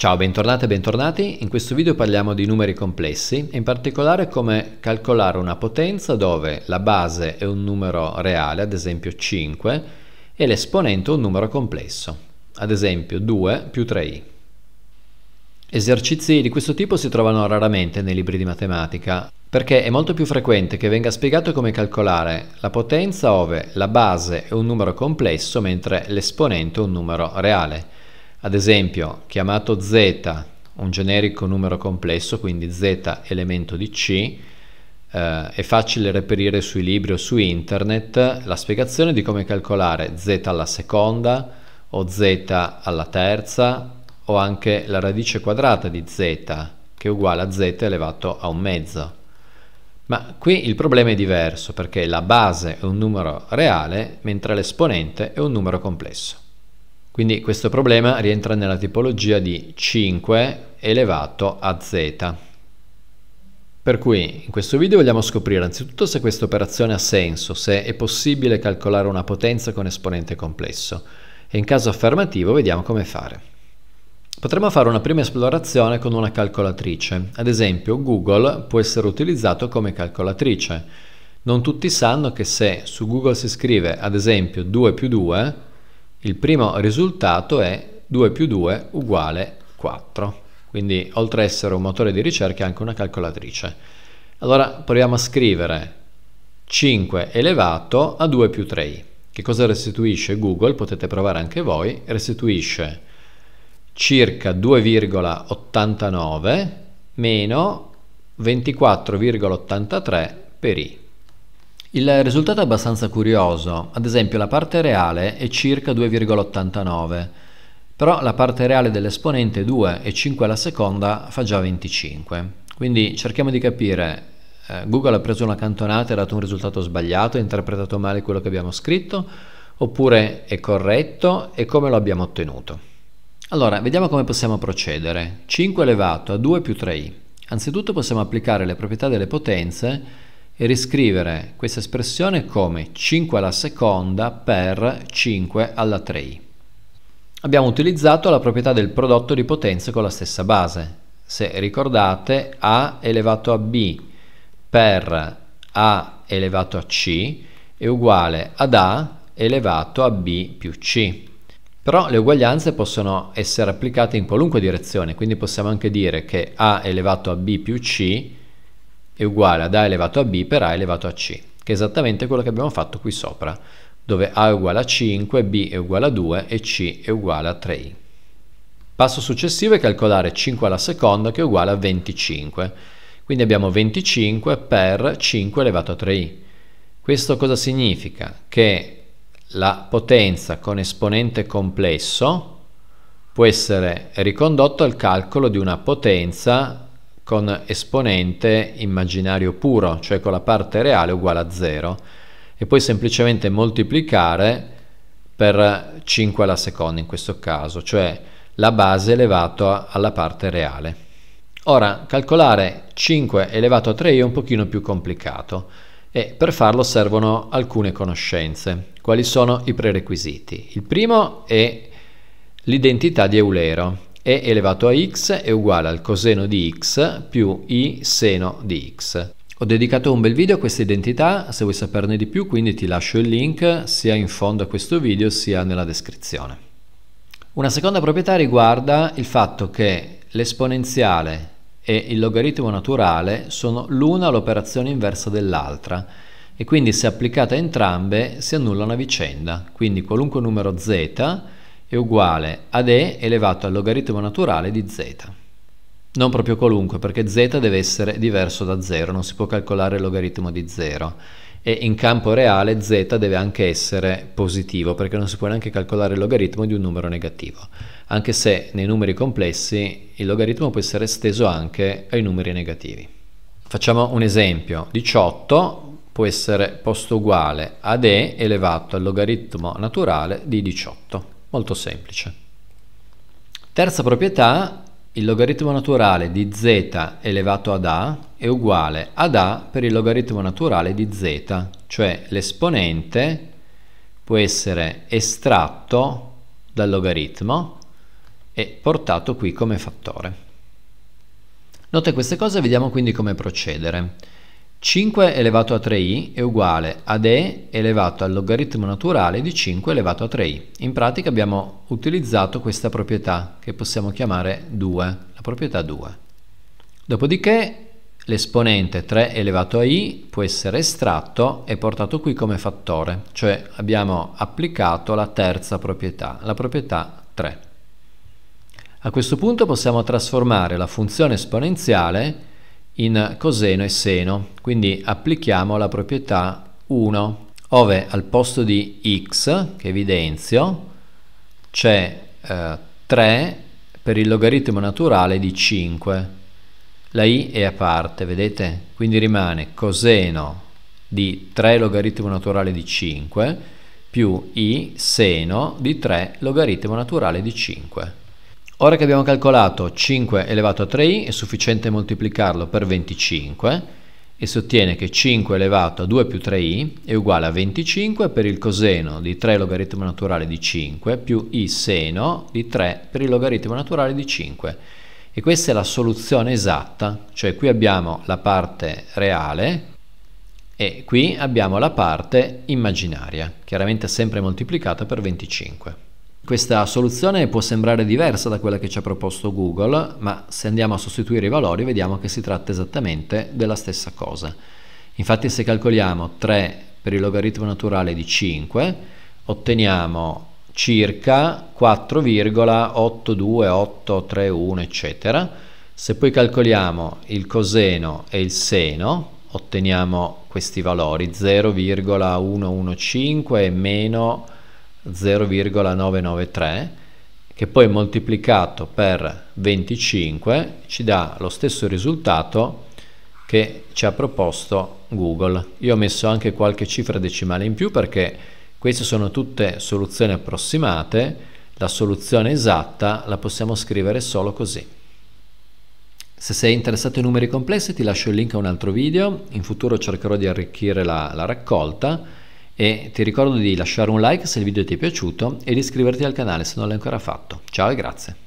Ciao, bentornate e bentornati. In questo video parliamo di numeri complessi e in particolare come calcolare una potenza dove la base è un numero reale, ad esempio 5, e l'esponente un numero complesso, ad esempio 2 più 3i. Esercizi di questo tipo si trovano raramente nei libri di matematica, perché è molto più frequente che venga spiegato come calcolare la potenza ove la base è un numero complesso mentre l'esponente è un numero reale ad esempio, chiamato z un generico numero complesso, quindi z elemento di c, eh, è facile reperire sui libri o su internet la spiegazione di come calcolare z alla seconda o z alla terza o anche la radice quadrata di z che è uguale a z elevato a un mezzo. Ma qui il problema è diverso perché la base è un numero reale mentre l'esponente è un numero complesso. Quindi questo problema rientra nella tipologia di 5 elevato a z. Per cui in questo video vogliamo scoprire anzitutto se questa operazione ha senso, se è possibile calcolare una potenza con esponente complesso e in caso affermativo vediamo come fare. Potremmo fare una prima esplorazione con una calcolatrice, ad esempio Google può essere utilizzato come calcolatrice. Non tutti sanno che se su Google si scrive ad esempio 2 più 2 il primo risultato è 2 più 2 uguale 4, quindi oltre ad essere un motore di ricerca è anche una calcolatrice. Allora proviamo a scrivere 5 elevato a 2 più 3. i Che cosa restituisce Google? Potete provare anche voi. Restituisce circa 2,89 meno 24,83 per i. Il risultato è abbastanza curioso, ad esempio la parte reale è circa 2,89, però la parte reale dell'esponente 2 e 5 alla seconda fa già 25. Quindi cerchiamo di capire, eh, Google ha preso una cantonata e ha dato un risultato sbagliato, ha interpretato male quello che abbiamo scritto, oppure è corretto e come lo abbiamo ottenuto. Allora, vediamo come possiamo procedere. 5 elevato a 2 più 3i. Anzitutto possiamo applicare le proprietà delle potenze e riscrivere questa espressione come 5 alla seconda per 5 alla 3. Abbiamo utilizzato la proprietà del prodotto di potenze con la stessa base. Se ricordate A elevato a B per A elevato a C è uguale ad A elevato a B più C. Però le uguaglianze possono essere applicate in qualunque direzione, quindi possiamo anche dire che A elevato a B più C è uguale ad a elevato a b per a elevato a c, che è esattamente quello che abbiamo fatto qui sopra, dove a è uguale a 5, b è uguale a 2 e c è uguale a 3i. Passo successivo è calcolare 5 alla seconda che è uguale a 25, quindi abbiamo 25 per 5 elevato a 3i. Questo cosa significa? Che la potenza con esponente complesso può essere ricondotto al calcolo di una potenza con esponente immaginario puro, cioè con la parte reale uguale a 0, e poi semplicemente moltiplicare per 5 alla seconda in questo caso, cioè la base elevato alla parte reale. Ora, calcolare 5 elevato a 3 è un pochino più complicato e per farlo servono alcune conoscenze. Quali sono i prerequisiti? Il primo è l'identità di Eulero, e elevato a x è uguale al coseno di x più i seno di x. Ho dedicato un bel video a questa identità, se vuoi saperne di più quindi ti lascio il link sia in fondo a questo video sia nella descrizione. Una seconda proprietà riguarda il fatto che l'esponenziale e il logaritmo naturale sono l'una l'operazione inversa dell'altra e quindi se applicate a entrambe si annullano a vicenda, quindi qualunque numero z è uguale ad e elevato al logaritmo naturale di z. Non proprio qualunque, perché z deve essere diverso da 0, non si può calcolare il logaritmo di 0. E in campo reale z deve anche essere positivo, perché non si può neanche calcolare il logaritmo di un numero negativo, anche se nei numeri complessi il logaritmo può essere esteso anche ai numeri negativi. Facciamo un esempio, 18 può essere posto uguale ad e elevato al logaritmo naturale di 18. Molto semplice. Terza proprietà, il logaritmo naturale di z elevato ad a è uguale ad a per il logaritmo naturale di z, cioè l'esponente può essere estratto dal logaritmo e portato qui come fattore. Note queste cose, vediamo quindi come procedere. 5 elevato a 3i è uguale ad e elevato al logaritmo naturale di 5 elevato a 3i. In pratica abbiamo utilizzato questa proprietà che possiamo chiamare 2, la proprietà 2. Dopodiché l'esponente 3 elevato a i può essere estratto e portato qui come fattore, cioè abbiamo applicato la terza proprietà, la proprietà 3. A questo punto possiamo trasformare la funzione esponenziale in coseno e seno, quindi applichiamo la proprietà 1, ove al posto di x, che evidenzio, c'è eh, 3 per il logaritmo naturale di 5. La i è a parte, vedete? Quindi rimane coseno di 3 logaritmo naturale di 5 più i seno di 3 logaritmo naturale di 5. Ora che abbiamo calcolato 5 elevato a 3i è sufficiente moltiplicarlo per 25 e si ottiene che 5 elevato a 2 più 3i è uguale a 25 per il coseno di 3 logaritmo naturale di 5 più i seno di 3 per il logaritmo naturale di 5. E questa è la soluzione esatta, cioè qui abbiamo la parte reale e qui abbiamo la parte immaginaria, chiaramente sempre moltiplicata per 25. Questa soluzione può sembrare diversa da quella che ci ha proposto Google, ma se andiamo a sostituire i valori vediamo che si tratta esattamente della stessa cosa. Infatti se calcoliamo 3 per il logaritmo naturale di 5, otteniamo circa 4,82831 eccetera. Se poi calcoliamo il coseno e il seno, otteniamo questi valori 0,115 e meno 0,993 che poi moltiplicato per 25 ci dà lo stesso risultato che ci ha proposto Google. Io ho messo anche qualche cifra decimale in più perché queste sono tutte soluzioni approssimate, la soluzione esatta la possiamo scrivere solo così. Se sei interessato ai numeri complessi ti lascio il link a un altro video, in futuro cercherò di arricchire la, la raccolta e ti ricordo di lasciare un like se il video ti è piaciuto e di iscriverti al canale se non l'hai ancora fatto. Ciao e grazie.